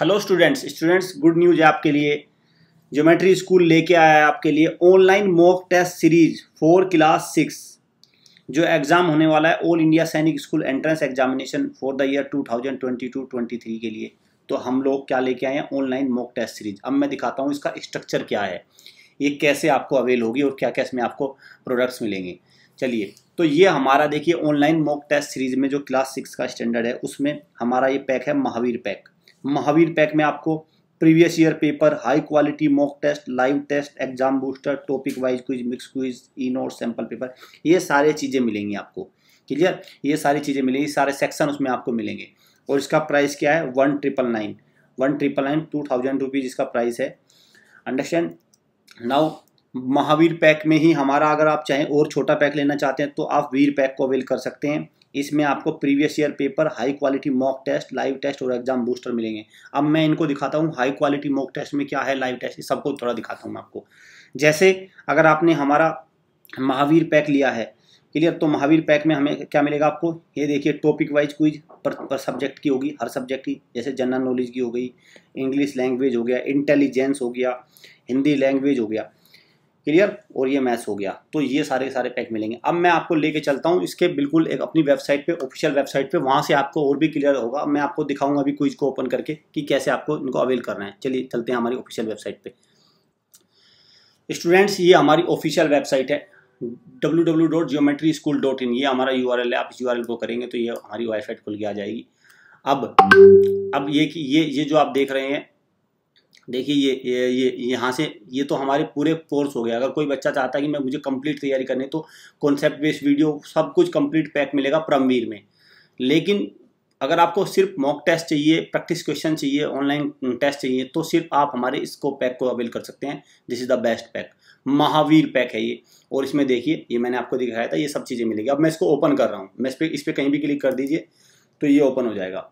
hello students students good news है आपके लिए ज्योमेट्री स्कूल लेके आया है आपके लिए online mock test series for class six जो एग्ज़ाम होने वाला है all India Sainik school entrance examination for the year 2022-23 के लिए तो हम लोग क्या लेके आए हैं ऑनलाइन मॉक टेस्ट सीरीज अब मैं दिखाता हूँ इसका स्ट्रक्चर क्या है ये कैसे आपको अवेल होगी और क्या क्या इसमें आपको प्रोडक्ट्स मिलेंगे चलिए तो ये हमारा देखिए ऑनलाइन मॉक टेस्ट सीरीज में जो क्लास सिक्स का स्टैंडर्ड है उसमें हमारा ये पैक है महावीर पैक महावीर पैक में आपको previous year paper high quality mock test live test exam booster topic wise quiz mix quiz e note sample paper ये सारे चीज़ें मिलेंगी आपको क्लियर ये सारी चीज़ें मिलेंगी सारे सेक्शन उसमें आपको मिलेंगे और इसका प्राइस क्या है one triple nine one triple nine two thousand rupees इसका प्राइस है अंडरस्टैंड नाउ महावीर पैक में ही हमारा अगर आप चाहें और छोटा पैक लेना चाहते हैं तो आप वीर पैक को अवेल कर सकते हैं इसमें आपको previous year paper high quality mock test live test और एग्जाम बूस्टर मिलेंगे अब मैं इनको दिखाता हूँ हाई क्वालिटी मॉक टेस्ट में क्या है लाइव टेस्ट सबको थोड़ा दिखाता हूँ आपको जैसे अगर आपने हमारा महावीर पैक लिया है क्लियर तो महावीर पैक में हमें क्या मिलेगा आपको ये देखिए टॉपिक वाइज क्विज पर, पर सब्जेक्ट की होगी हर सब्जेक्ट की जैसे जनरल नॉलेज की हो गई इंग्लिश लैंग्वेज हो गया इंटेलिजेंस हो गया हिंदी लैंग्वेज हो गया क्लियर और ये मैच हो गया तो ये सारे सारे पैक मिलेंगे अब मैं आपको लेके चलता हूँ इसके बिल्कुल एक अपनी वेबसाइट पे ऑफिशियल वेबसाइट पे वहाँ से आपको और भी क्लियर होगा मैं आपको दिखाऊंगा अभी क्विज को ओपन करके कि कैसे आपको इनको अवेल करना है चलिए चलते हैं हमारी ऑफिशियल वेबसाइट पर स्टूडेंट्स ये हमारी ऑफिशियल वेबसाइट है डब्ल्यू ये हमारा यू है आप इस यू को करेंगे तो ये हमारी वेबसाइट खुल के आ जाएगी अब अब ये कि ये ये जो आप देख रहे हैं देखिए ये ये ये यहाँ से ये तो हमारे पूरे कोर्स हो गया अगर कोई बच्चा चाहता है कि मैं मुझे कंप्लीट तैयारी करनी तो कॉन्सेप्ट बेस्ड वीडियो सब कुछ कंप्लीट पैक मिलेगा परमवीर में लेकिन अगर आपको सिर्फ मॉक टेस्ट चाहिए प्रैक्टिस क्वेश्चन चाहिए ऑनलाइन टेस्ट चाहिए तो सिर्फ आप हमारे इसको पैक को अवेल कर सकते हैं this is the best pack Mahavir pack है ये और इसमें देखिए ये मैंने आपको दिखाया था ये सब चीज़ें मिलेगी अब मैं इसको ओपन कर रहा हूँ मैं इस पर इस पर कहीं भी क्लिक कर दीजिए तो ये ओपन हो जाएगा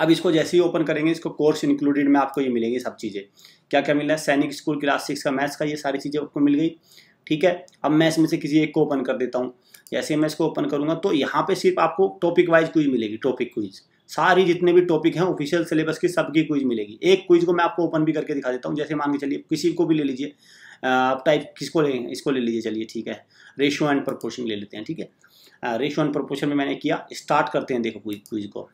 अब इसको जैसे ही ओपन करेंगे इसको कोर्स इंक्लूडेड में आपको ये मिलेंगी सब चीज़ें क्या क्या मिल रहा है सैनिक स्कूल क्लास सिक्स का मैथ्स का ये सारी चीज़ें आपको मिल गई ठीक है अब मैं इसमें से किसी एक को ओपन कर देता हूँ जैसे ही मैं इसको ओपन करूँगा तो यहाँ पे सिर्फ आपको टॉपिक वाइज क्विज मिलेगी टॉपिक क्विज सारी जितने भी टॉपिक हैं ऑफिशियल सिलेबस की सबकी क्विज मिलेगी एक क्विज को मैं आपको ओपन भी करके दिखा देता हूँ जैसे मान के चलिए किसी को भी ले लीजिए आप टाइप किसको ले इसको ले लीजिए चलिए ठीक है रेशो एंड प्रपोर्शन ले लेते हैं ठीक है रेशो एंड प्रपोर्शन में मैंने किया स्टार्ट करते हैं देखो क्विज को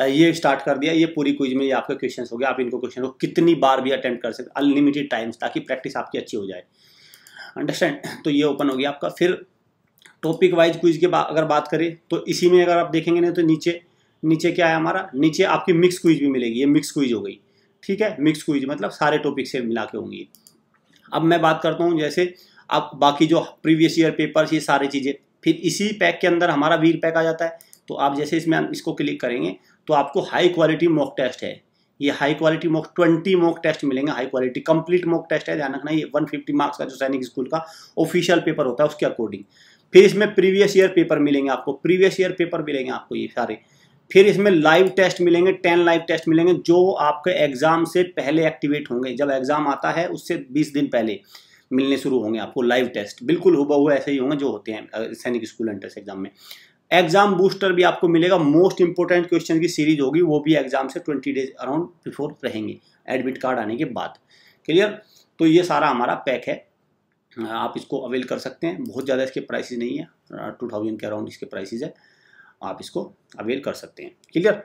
ये स्टार्ट कर दिया ये पूरी क्विज में ये आपके क्वेश्चन हो गया आप इनको क्वेश्चन को कितनी बार भी अटेम्प्ट कर सकते अनलिमिटेड टाइम्स ताकि प्रैक्टिस आपकी अच्छी हो जाए अंडरस्टैंड तो ये ओपन हो गया आपका फिर टॉपिक वाइज क्विज के बा, अगर बात करें तो इसी में अगर आप देखेंगे ना तो नीचे नीचे क्या है हमारा नीचे आपकी मिक्स क्विज भी मिलेगी ये मिक्स क्विज हो गई ठीक है मिक्स क्विज मतलब सारे टॉपिक से मिला के होंगी अब मैं बात करता हूँ जैसे आप बाकी जो प्रीवियस ईयर पेपर्स ये सारी चीज़ें फिर इसी पैक के अंदर हमारा वीर पैक आ जाता है तो आप जैसे इसमें हम इसको क्लिक करेंगे तो आपको हाई क्वालिटी मॉक टेस्ट है ये high quality mock twenty mock test मिलेंगे high quality complete mock test है ध्यान रखना ये वन फिफ्टी मार्क्स का जो सैनिक स्कूल का ऑफिशियल पेपर होता है उसके अकॉर्डिंग फिर इसमें प्रीवियस ईयर पेपर मिलेंगे आपको प्रीवियस ईयर पेपर मिलेंगे आपको ये सारे फिर इसमें लाइव टेस्ट मिलेंगे टेन लाइव टेस्ट मिलेंगे जो आपके एग्जाम से पहले एक्टिवेट होंगे जब एग्जाम आता है उससे बीस दिन पहले मिलने शुरू होंगे आपको लाइव टेस्ट बिल्कुल हुआ हुआ ऐसे ही होंगे जो होते हैं सैनिक स्कूल एंट्रेंस एग्जाम में एग्जाम बूस्टर भी आपको मिलेगा मोस्ट इंपॉर्टेंट क्वेश्चन की सीरीज होगी वो भी एग्जाम से ट्वेंटी डेज अराउंड बिफोर रहेंगे एडमिट कार्ड आने के बाद क्लियर तो ये सारा हमारा पैक है आप इसको अवेल कर सकते हैं बहुत ज़्यादा इसके प्राइसेज नहीं है टू थाउजेंड के अराउंड इसके प्राइसेज है आप इसको अवेल कर सकते हैं क्लियर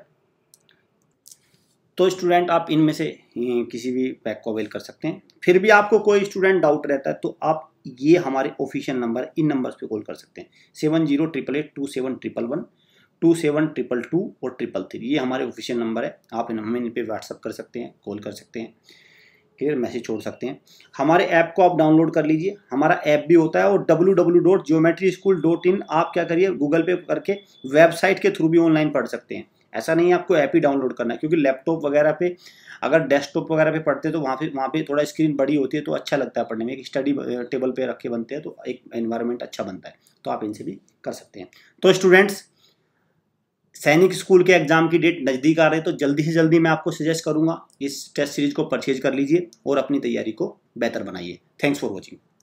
तो स्टूडेंट आप इनमें से किसी भी पैक को अवेल कर सकते हैं फिर भी आपको कोई स्टूडेंट डाउट रहता है तो आप ये हमारे ऑफिशियल नंबर इन नंबर पे कॉल कर सकते हैं seven zero triple eight two seven triple one two seven triple two और ट्रिपल थ्री ये हमारे ऑफिशियल नंबर है आप हमें इन पर व्हाट्सअप कर सकते हैं कॉल कर सकते हैं क्लियर मैसेज छोड़ सकते हैं हमारे ऐप को आप डाउनलोड कर लीजिए हमारा ऐप भी होता है और W W dot geometry school in आप क्या करिए गूगल पे करके वेबसाइट के थ्रू भी ऑनलाइन पढ़ सकते हैं ऐसा नहीं है आपको ऐप ही डाउनलोड करना है क्योंकि लैपटॉप वगैरह पे अगर डेस्कटॉप वगैरह पे पढ़ते तो वहाँ पे वहाँ पे थोड़ा स्क्रीन बड़ी होती है तो अच्छा लगता है पढ़ने में एक स्टडी टेबल पे रखे बनते हैं तो एक एनवायरनमेंट अच्छा बनता है तो आप इनसे भी कर सकते हैं तो स्टूडेंट्स सैनिक स्कूल के एग्ज़ाम की डेट नज़दीक आ रही है तो जल्दी से जल्दी मैं आपको सजेस्ट करूँगा इस टेस्ट सीरीज को परचेज कर लीजिए और अपनी तैयारी को बेहतर बनाइए थैंक्स फॉर वॉचिंग